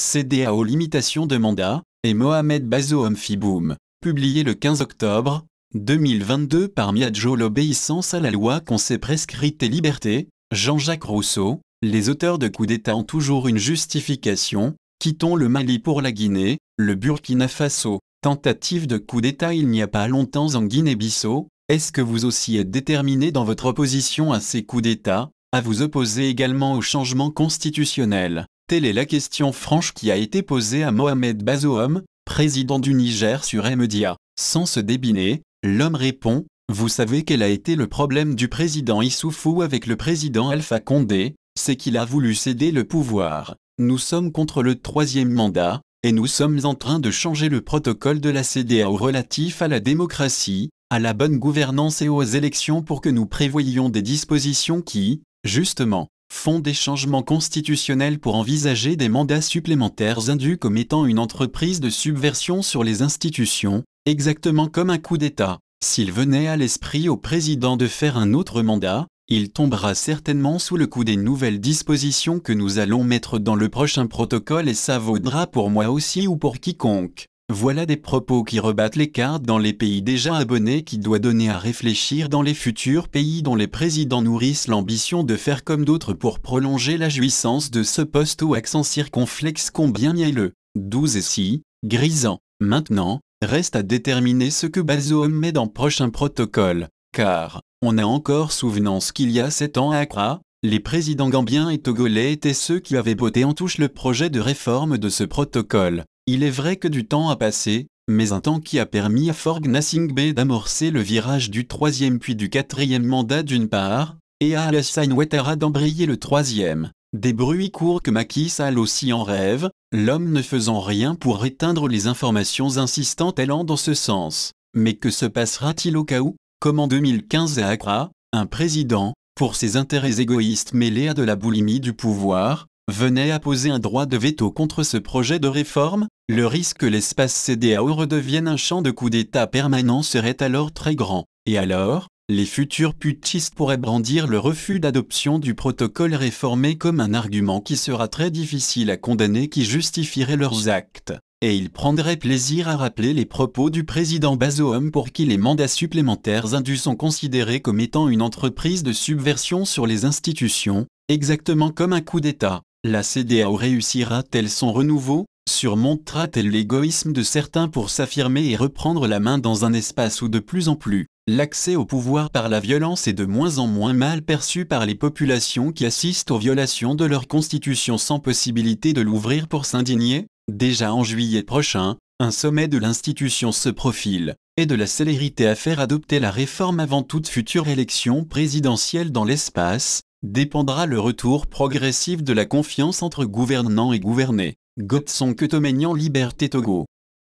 CDAO aux limitations de mandat, et Mohamed Bazoum Fiboum, publié le 15 octobre 2022 par Miadjo l'obéissance à la loi qu'on s'est prescrite et liberté, Jean-Jacques Rousseau, les auteurs de coups d'État ont toujours une justification, quittons le Mali pour la Guinée, le Burkina Faso, tentative de coup d'État il n'y a pas longtemps en Guinée-Bissau, est-ce que vous aussi êtes déterminé dans votre opposition à ces coups d'État, à vous opposer également au changement constitutionnel Telle est la question franche qui a été posée à Mohamed Bazoum, président du Niger sur Mdia. Sans se débiner, l'homme répond Vous savez quel a été le problème du président Issoufou avec le président Alpha Condé C'est qu'il a voulu céder le pouvoir. Nous sommes contre le troisième mandat, et nous sommes en train de changer le protocole de la CDAO relatif à la démocratie, à la bonne gouvernance et aux élections pour que nous prévoyions des dispositions qui, justement, font des changements constitutionnels pour envisager des mandats supplémentaires indus comme étant une entreprise de subversion sur les institutions, exactement comme un coup d'État. S'il venait à l'esprit au président de faire un autre mandat, il tombera certainement sous le coup des nouvelles dispositions que nous allons mettre dans le prochain protocole et ça vaudra pour moi aussi ou pour quiconque. Voilà des propos qui rebattent les cartes dans les pays déjà abonnés qui doit donner à réfléchir dans les futurs pays dont les présidents nourrissent l'ambition de faire comme d'autres pour prolonger la jouissance de ce poste ou accent circonflexe combien mielleux, 12 et si, grisant. Maintenant, reste à déterminer ce que Bazoum met dans prochain protocole, car, on a encore souvenance qu'il y a sept ans à Accra, les présidents gambiens et togolais étaient ceux qui avaient voté en touche le projet de réforme de ce protocole. Il est vrai que du temps a passé, mais un temps qui a permis à Forg Nassingbe d'amorcer le virage du troisième puis du quatrième mandat d'une part, et à Alassane Ouattara d'embrayer le troisième. Des bruits courts que Macky Sall aussi en rêve, l'homme ne faisant rien pour éteindre les informations insistantes allant dans ce sens. Mais que se passera-t-il au cas où, comme en 2015 à Accra, un président, pour ses intérêts égoïstes mêlés à de la boulimie du pouvoir, venait à poser un droit de veto contre ce projet de réforme le risque que l'espace CDAO redevienne un champ de coup d'État permanent serait alors très grand, et alors, les futurs putschistes pourraient brandir le refus d'adoption du protocole réformé comme un argument qui sera très difficile à condamner qui justifierait leurs actes, et ils prendraient plaisir à rappeler les propos du président Bazoum pour qui les mandats supplémentaires indus sont considérés comme étant une entreprise de subversion sur les institutions, exactement comme un coup d'État. La CDAO réussira-t-elle son renouveau surmontera-t-elle l'égoïsme de certains pour s'affirmer et reprendre la main dans un espace où de plus en plus l'accès au pouvoir par la violence est de moins en moins mal perçu par les populations qui assistent aux violations de leur constitution sans possibilité de l'ouvrir pour s'indigner Déjà en juillet prochain, un sommet de l'institution se profile, et de la célérité à faire adopter la réforme avant toute future élection présidentielle dans l'espace, dépendra le retour progressif de la confiance entre gouvernants et gouvernés. Gottson Ketoménian Liberté Togo